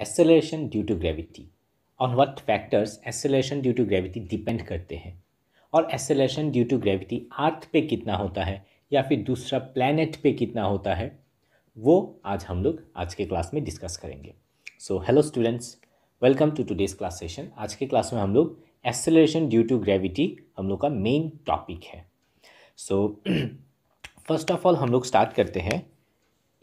Acceleration due to gravity on what factors acceleration due to gravity depend करते हैं और acceleration due to gravity earth पे कितना होता है या फिर दूसरा प्लैनेट पे कितना होता है वो आज हम लोग आज के क्लास में डिस्कस करेंगे so hello students welcome to today's class session आज के क्लास में हम लोग एक्सेलरेशन ड्यू टू ग्रेविटी हम लोग का मेन टॉपिक है सो फर्स्ट ऑफ ऑल हम लोग स्टार्ट करते हैं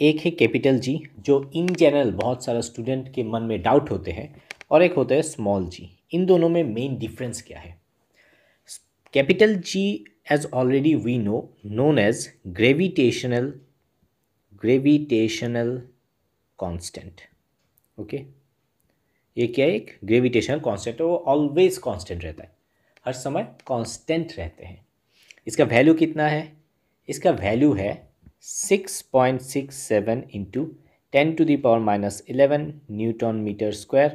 एक है कैपिटल जी जो इन जनरल बहुत सारा स्टूडेंट के मन में डाउट होते हैं और एक होता है स्मॉल जी इन दोनों में मेन डिफरेंस क्या है capital G as already we know known as gravitational gravitational constant okay ये क्या है एक ग्रेविटेशनल कांस्टेंट है वो ऑलवेज कांस्टेंट रहता है हर समय कांस्टेंट रहते हैं इसका वैल्यू कितना है इसका वैल्यू है six point six seven into ten to the power minus eleven newton metre square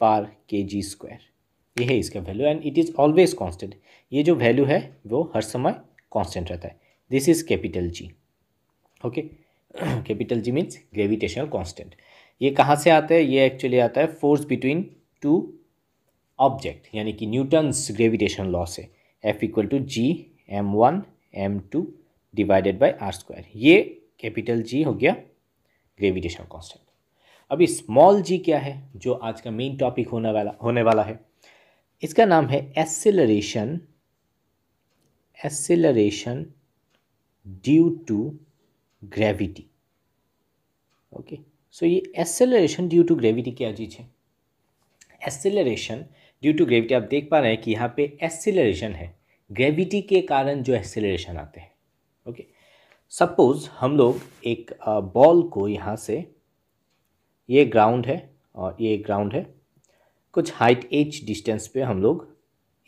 पर के जी स्क्वायर ये है इसका value and it is always constant ये जो वैल्यू है वो हर समय कांस्टेंट रहता है this is capital G okay capital G means gravitational constant ये कहाँ से आता है ये एक्चुअली आता है फोर्स बिटवीन टू ऑब्जेक्ट यानी कि न्यूटन्स ग्रेविटेशन लॉ से F equal to G M one M two divided by R square ये कैपिटल जी हो गया ग्रेविटेशन कांस्टेंट अभी स्मॉल जी क्या है जो आज का मेन टॉपिक होने वाला होने वाला है इसका नाम है acceleration acceleration due to gravity okay so ये एसेलरेशन ड्यू टू ग्रेविटी क्या चीज़ है एसेलरेशन ड्यू टू ग्रेविटी आप देख पा रहे हैं कि यहाँ पे एसेलरेशन है ग्रेविटी के कारण जो एसेलरेशन आते हैं ओके सपोज हम लोग एक बॉल को यहाँ से ये ग्राउंड है और ये ग्राउंड है कुछ हाइट एच डिस्टेंस पे हम लोग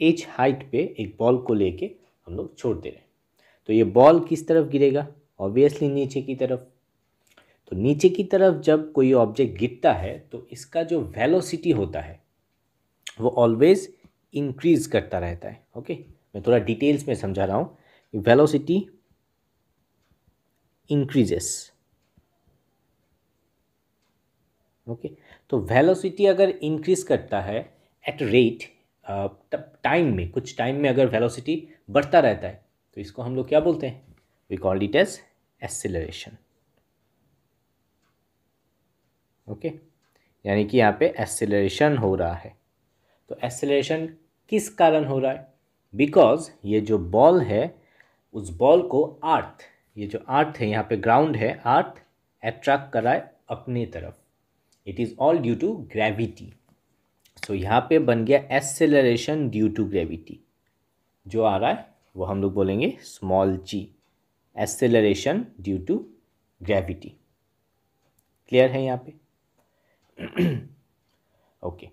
एच हाइट पे एक बॉल को लेके हम लोग छोड़ दे रहे हैं तो ये बॉल किस तरफ गिरेगा ऑब्वियसली नीचे की तरफ तो नीचे की तरफ जब कोई ऑब्जेक्ट गिरता है तो इसका जो वेलोसिटी होता है वो ऑलवेज इंक्रीज करता रहता है ओके मैं थोड़ा डिटेल्स में समझा रहा हूँ वेलोसिटी इंक्रीजेस ओके तो वेलोसिटी अगर इंक्रीज करता है एट रेट टाइम में कुछ टाइम में अगर वेलोसिटी बढ़ता रहता है तो इसको हम लोग क्या बोलते हैं we call it as acceleration okay यानी कि यहाँ पे एक्सेलरेशन हो रहा है तो एसेलरेशन किस कारण हो रहा है बिकॉज ये जो बॉल है उस बॉल को अर्थ ये जो अर्थ है यहाँ पे ग्राउंड है अर्थ अट्रैक्ट कर रहा है अपनी तरफ it is all due to gravity so यहाँ पे बन गया एसेलरेशन ड्यू टू ग्रेविटी जो आ रहा है वो हम लोग बोलेंगे small G acceleration due to gravity clear है यहाँ पे ओके okay.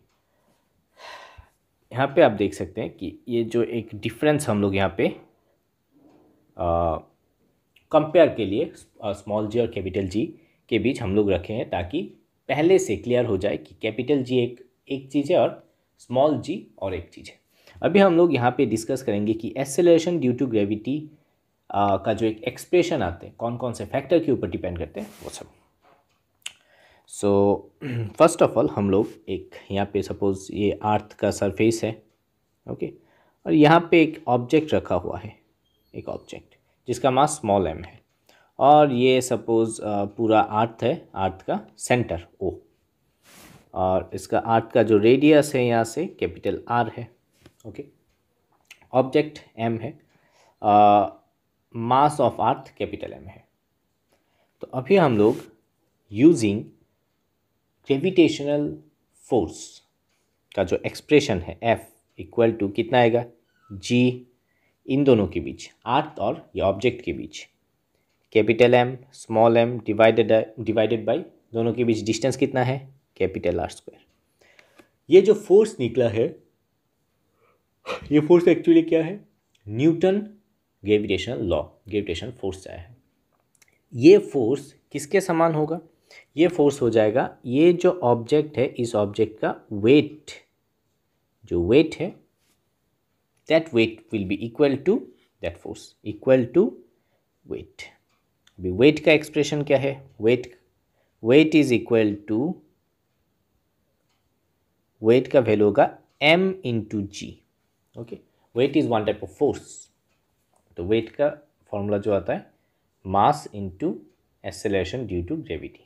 यहाँ पे आप देख सकते हैं कि ये जो एक डिफरेंस हम लोग यहाँ पे आ, कंपेयर के लिए स्मॉल जी और कैपिटल जी के बीच हम लोग रखे हैं ताकि पहले से क्लियर हो जाए कि कैपिटल जी एक एक चीज़ है और स्मॉल जी और एक चीज़ है अभी हम लोग यहाँ पे डिस्कस करेंगे कि एक्सेलरेशन ड्यू टू ग्रेविटी का जो एक एक्सप्रेशन आते हैं कौन कौन से फैक्टर के ऊपर डिपेंड करते हैं वो सब सो फर्स्ट ऑफ ऑल हम लोग एक यहाँ पे सपोज़ ये अर्थ का सरफेस है ओके okay? और यहाँ पे एक ऑब्जेक्ट रखा हुआ है एक ऑब्जेक्ट जिसका मास स्मॉल एम है और ये सपोज पूरा आर्थ है आर्थ का सेंटर ओ और इसका आर्थ का जो रेडियस है यहाँ से कैपिटल आर है ओके ऑब्जेक्ट एम है mass of earth capital M है तो अभी हम लोग यूजिंग ग्रेविटेशनल फोर्स का जो एक्सप्रेशन है एफ इक्वल टू कितना आएगा जी इन दोनों के बीच आर्थ और या ऑब्जेक्ट के बीच capital M small M divided divided by दोनों के बीच डिस्टेंस कितना है कैपिटल आर स्क्वायर ये जो फोर्स निकला है ये फोर्स एक्चुअली क्या है Newton gravitation law gravitation force आया है ये फोर्स किसके समान होगा ये फोर्स हो जाएगा ये जो ऑब्जेक्ट है इस ऑब्जेक्ट का वेट जो वेट है that weight will be equal to that force equal to weight अभी वेट का एक्सप्रेशन क्या है weight weight is equal to weight का वैल्यू होगा M into G okay weight is one type of force तो weight का formula जो आता है mass into acceleration due to gravity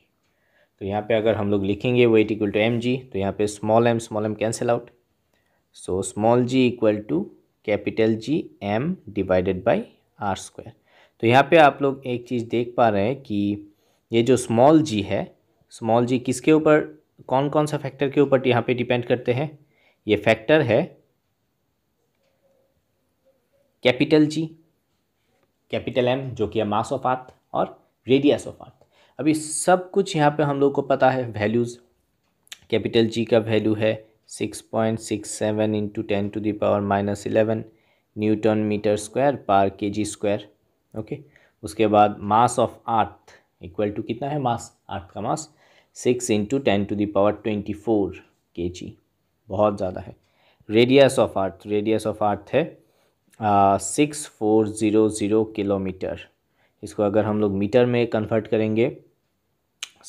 तो यहाँ पे अगर हम लोग लिखेंगे weight equal to M G तो यहाँ पे small M small M cancel out so small ji equal to capital G M divided by R square तो यहाँ पे आप लोग एक चीज़ देख पा रहे हैं कि ये जो स्मॉल जी है स्मॉल जी किसके ऊपर कौन कौन सा फैक्टर के ऊपर यहाँ पे डिपेंड करते हैं ये फैक्टर है कैपिटल जी कैपिटल एम जो कि मास ऑफ आर्थ और रेडियस ऑफ आर्थ अभी सब कुछ यहाँ पे हम लोग को पता है वैल्यूज़ कैपिटल जी का वैल्यू है six six point seven into ten to the power minus eleven newton metre square पर के जी स्क्वायर ओके उसके बाद mass of earth equal to कितना है मास आर्थ का mass six into ten to power twenty four K G बहुत ज़्यादा है radius of earth radius of earth है six four zero zero kilometre इसको अगर हम लोग मीटर में कन्वर्ट करेंगे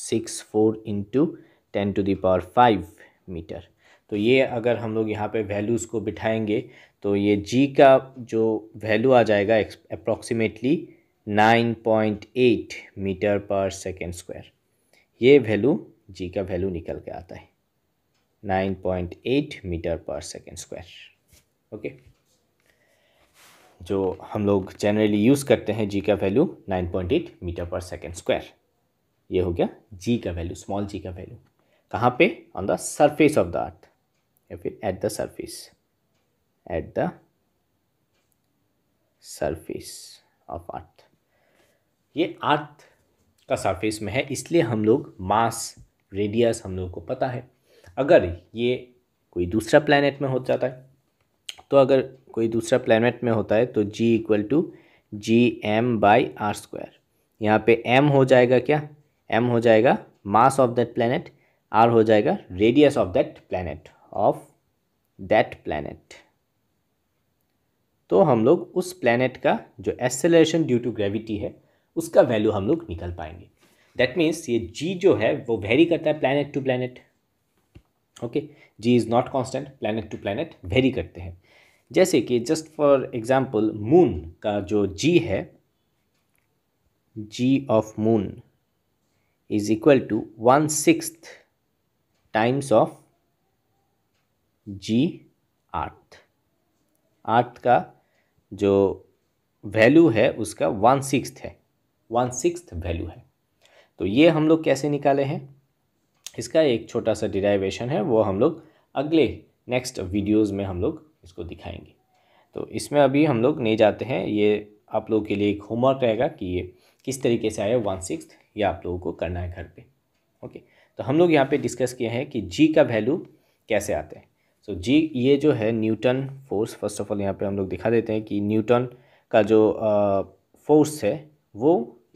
six four into ten to power five metre तो ये अगर हम लोग यहाँ पे वैल्यूज़ को बिठाएंगे तो ये जी का जो वैल्यू आ जाएगा approximately nine point eight metre per second square ये वैल्यू जी का वैल्यू निकल के आता है nine point eight metre per second square okay जो हम लोग जनरली यूज़ करते हैं जी का value nine point eight metre per second square ये हो गया जी का वैल्यू स्मॉल जी का वैल्यू कहाँ पे on the surface of the earth या फिर at the surface at the surface of earth ये अर्थ का सरफेस में है इसलिए हम लोग मास रेडियस हम लोग को पता है अगर ये कोई दूसरा प्लानट में हो जाता है तो अगर कोई दूसरा प्लानट में होता है तो g equal to G M by R square यहाँ पे m हो जाएगा क्या m हो जाएगा mass of that planet r हो जाएगा radius of that planet of that planet. तो हम लोग उस planet का जो acceleration ड्यू टू ग्रेविटी है उसका वैल्यू हम लोग निकल पाएंगे दैट मीन्स ये जी जो है वो वेरी करता है planet to planet. Okay G is not constant. Planet to planet vary करते हैं जैसे कि जस्ट फॉर example मून का जो जी है G of moon is equal to one six times of G earth earth का जो वैल्यू है उसका वन सिक्स है वन सिक्स वैल्यू है तो ये हम लोग कैसे निकाले हैं इसका एक छोटा सा डिराइवेशन है वो हम लोग अगले नेक्स्ट वीडियोस में हम लोग इसको दिखाएंगे तो इसमें अभी हम लोग नहीं जाते हैं ये आप लोगों के लिए एक होमवर्क रहेगा कि ये किस तरीके से आया वन सिक्स ये आप लोगों को करना है घर पे ओके तो हम लोग यहाँ पे डिस्कस किए हैं कि जी का वैल्यू कैसे आता है सो so, जी ये जो है newton force first of all यहाँ पे हम लोग दिखा देते हैं कि न्यूटन का जो फोर्स uh, है वो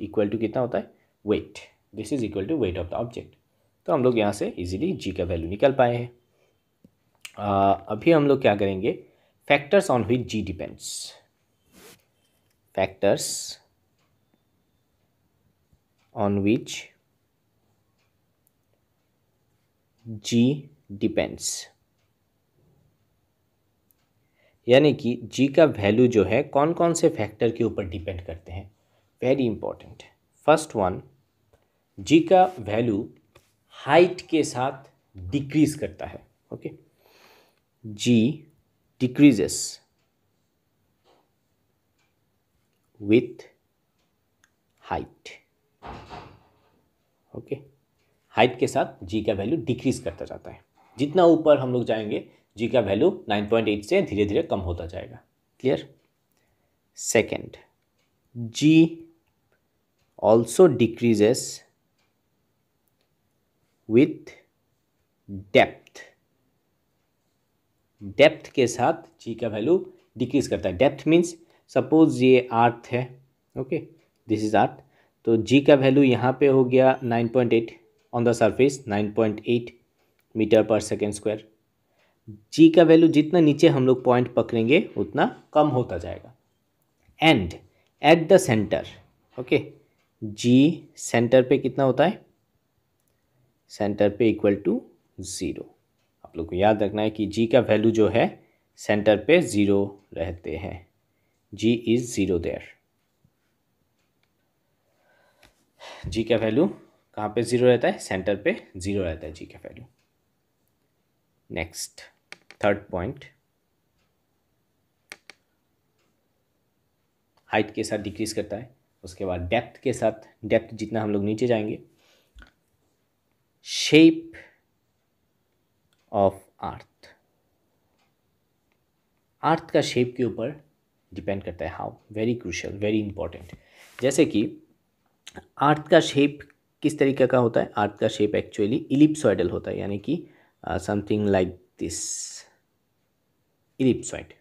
इक्वल टू कितना होता है weight this is equal to weight of the object तो हम लोग यहाँ से इजीली जी का वैल्यू निकल पाए हैं uh, अभी हम लोग क्या करेंगे फैक्टर्स ऑन हुई G depends factors on which G depends यानी कि जी का वैल्यू जो है कौन कौन से फैक्टर के ऊपर डिपेंड करते हैं very important first one G का वैल्यू हाइट के साथ डिक्रीज करता है okay G decreases with height okay height के साथ जी का वैल्यू डिक्रीज करता जाता है जितना ऊपर हम लोग जाएंगे जी का वैल्यू 9.8 से धीरे धीरे कम होता जाएगा clear second G also decreases with depth depth के साथ जी का वैल्यू डिक्रीज करता है डेप्थ मीन्स सपोज ये आर्थ है ओके दिस इज आर्थ तो जी का वैल्यू यहाँ पे हो गया 9.8 on the surface 9.8 metre per second square G का वैल्यू जितना नीचे हम लोग पॉइंट पकड़ेंगे उतना कम होता जाएगा and at the centre okay G centre पे कितना होता है सेंटर पे इक्वल टू ज़ीरो आप लोग को याद रखना है कि जी का वैल्यू जो है सेंटर पे ज़ीरो रहते हैं G is zero there G का वैल्यू कहाँ पे ज़ीरो रहता है सेंटर पे ज़ीरो रहता है जी का value next third point height के साथ डिक्रीज करता है उसके बाद डेप्थ के साथ डेप्थ जितना हम लोग नीचे जाएंगे शेप ऑफ अर्थ अर्थ का शेप के ऊपर डिपेंड करता है how very crucial very important जैसे कि अर्थ का शेप किस तरीके का होता है अर्थ का शेप एक्चुअली इलिप्सॉइडल होता है यानी कि समथिंग लाइक दिस इलिप्सॉइड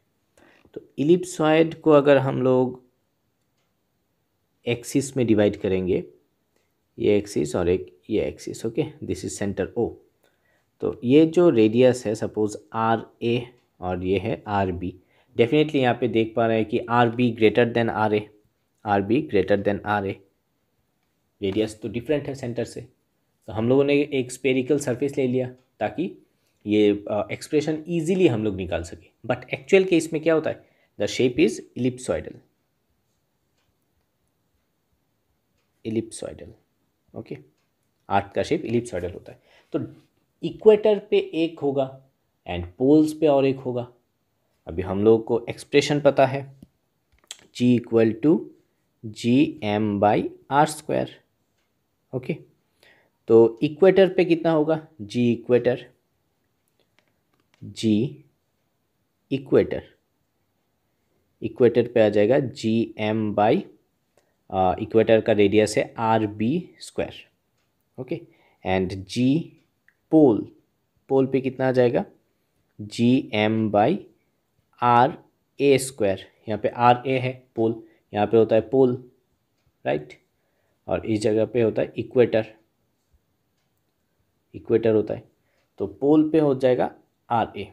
तो इलिप्सॉइड को अगर हम लोग एक्सिस में डिवाइड करेंगे ये एक्सिस और एक ये axis okay this is centre O तो ये जो रेडियस है सपोज आर ए और ये है आर बी डेफिनेटली यहाँ पे देख पा रहे हैं कि R B greater than R A R B greater than R A radius तो डिफरेंट है सेंटर से तो हम लोगों ने एक स्पेरिकल सरफेस ले लिया ताकि ये एक्सप्रेशन ईजिली हम लोग निकाल सके बट एक्चुअल केस में क्या होता है the shape is ellipsoidal ellipsoidal okay earth का शेप इलिप्सॉइडल होता है तो इक्वेटर पे एक होगा एंड पोल्स पे और एक होगा अभी हम लोग को एक्सप्रेशन पता है G equal to G M by R square okay तो इक्वेटर पे कितना होगा G equator G equator equator पे आ जाएगा जी एम बाई इक्वेटर का रेडियस है R B square okay and G pole pole पे कितना आ जाएगा G M by R A square यहाँ पे आर ए है पोल यहाँ पे होता है पोल राइट और इस जगह पे होता है इक्वेटर इक्वेटर होता है तो पोल पे हो जाएगा आर ए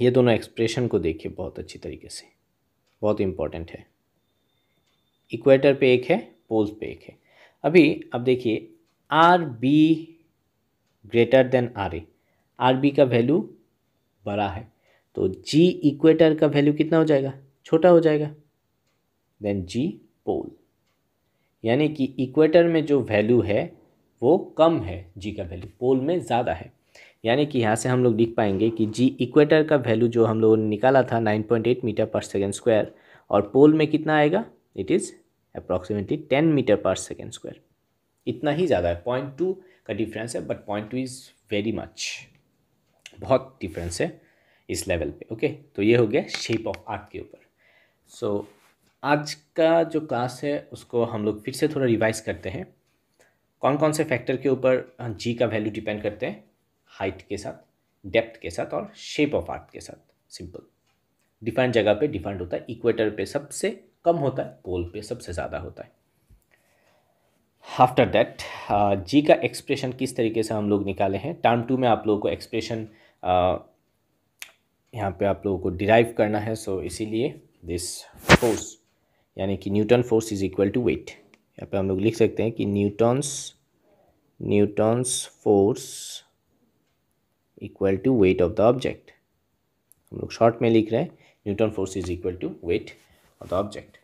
ये दोनों एक्सप्रेशन को देखिए बहुत अच्छी तरीके से बहुत इम्पॉर्टेंट है इक्वेटर पे एक है पोल्स पे एक है अभी अब देखिए R B greater than R A R B का वैल्यू बड़ा है तो जी इक्वेटर का वैल्यू कितना हो जाएगा छोटा हो जाएगा देन जी पोल यानी कि इक्वेटर में जो वैल्यू है वो कम है जी का वैल्यू पोल में ज़्यादा है यानी कि यहाँ से हम लोग लिख पाएंगे कि जी इक्वेटर का वैल्यू जो हम लोगों ने निकाला था nine point eight metre per second square और पोल में कितना आएगा it is approximately ten metre per second square इतना ही ज़्यादा है पॉइंट टू का डिफरेंस है but point two is very much बहुत डिफरेंस है इस लेवल पे ओके तो ये हो गया शेप ऑफ आर्ट के ऊपर सो so, आज का जो क्लास है उसको हम लोग फिर से थोड़ा रिवाइज करते हैं कौन कौन से फैक्टर के ऊपर जी का वैल्यू डिपेंड करते हैं हाइट के साथ डेप्थ के साथ और शेप ऑफ आर्थ के साथ सिंपल डिफाइंड जगह पे डिफाइंड होता है इक्वेटर पे सबसे कम होता है पोल पे सबसे ज़्यादा होता है आफ्टर दैट जी का एक्सप्रेशन किस तरीके से हम लोग निकाले हैं टर्म टू में आप लोगों को एक्सप्रेशन uh, यहाँ पे आप लोगों को डिराइव करना है सो so इसीलिए दिस फोर्स यानी कि newton force is equal to weight यहाँ पे हम लोग लिख सकते हैं कि newtons newtons force equal to weight of the object हम लोग शॉर्ट में लिख रहे हैं newton force is equal to weight of the object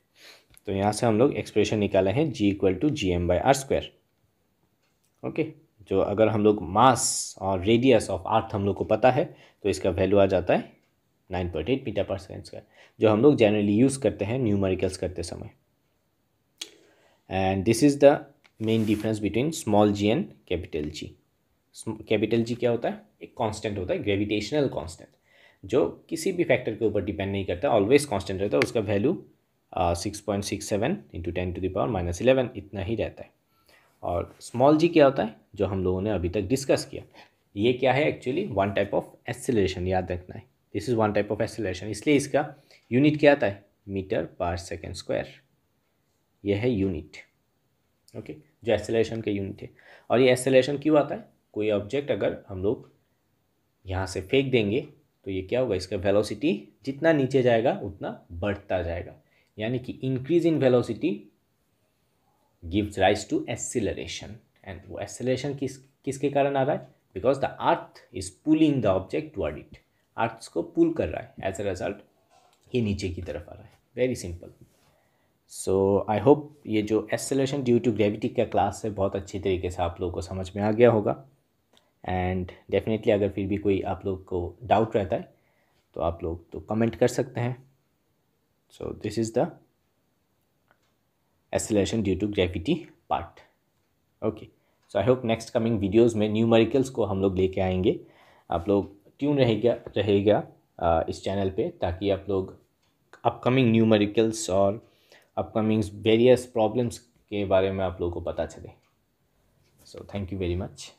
तो यहाँ से हम लोग एक्सप्रेशन निकाले हैं G equal to G M by R square okay जो अगर हम लोग मास और रेडियस ऑफ अर्थ हम लोग को पता है तो इसका वैल्यू आ जाता है nine point eight metre per second square जो हम लोग जनरली यूज़ करते हैं न्यूमेरिकल्स करते समय and this is the main difference between small G and capital G capital G क्या होता है एक कांस्टेंट होता है ग्रेविटेशनल कांस्टेंट जो किसी भी फैक्टर के ऊपर डिपेंड नहीं करता ऑलवेज कांस्टेंट रहता है उसका value six point six seven into ten to power minus eleven इतना ही रहता है और स्मॉल जी क्या होता है जो हम लोगों ने अभी तक डिस्कस किया ये क्या है actually one type of acceleration याद रखना है this is one type of acceleration इसलिए इसका यूनिट क्या आता है मीटर पर सेकेंड स्क्वायर यह है यूनिट ओके okay? जो एक्सेलेशन का यूनिट है और ये एक्सेलेशन क्यों आता है कोई ऑब्जेक्ट अगर हम लोग यहाँ से फेंक देंगे तो ये क्या होगा इसका वेलोसिटी जितना नीचे जाएगा उतना बढ़ता जाएगा यानी कि increase in velocity gives rise to acceleration and वो एसिलरेशन किस किसके कारण आ रहा है because the earth is pulling the object toward it earth को पुल कर रहा है एज अ रिजल्ट ये नीचे की तरफ आ रहा है very simple so I hope ये जो एक्सेलेशन ड्यू टू ग्रेविटी का क्लास है बहुत अच्छी तरीके से आप लोगों को समझ में आ गया होगा एंड डेफिनेटली अगर फिर भी कोई आप लोग को डाउट रहता है तो आप लोग तो कमेंट कर सकते हैं so this is the acceleration due to gravity part okay so I hope next coming videos में न्यू मरिकल्स को हम लोग लेके आएंगे आप लोग ट्यून रहेगा रहेगा इस चैनल पे ताकि आप लोग अपकमिंग न्यू मरिकल्स और अपकमिंग वेरियस प्रॉब्लम्स के बारे में आप लोगों को पता चले so thank you very much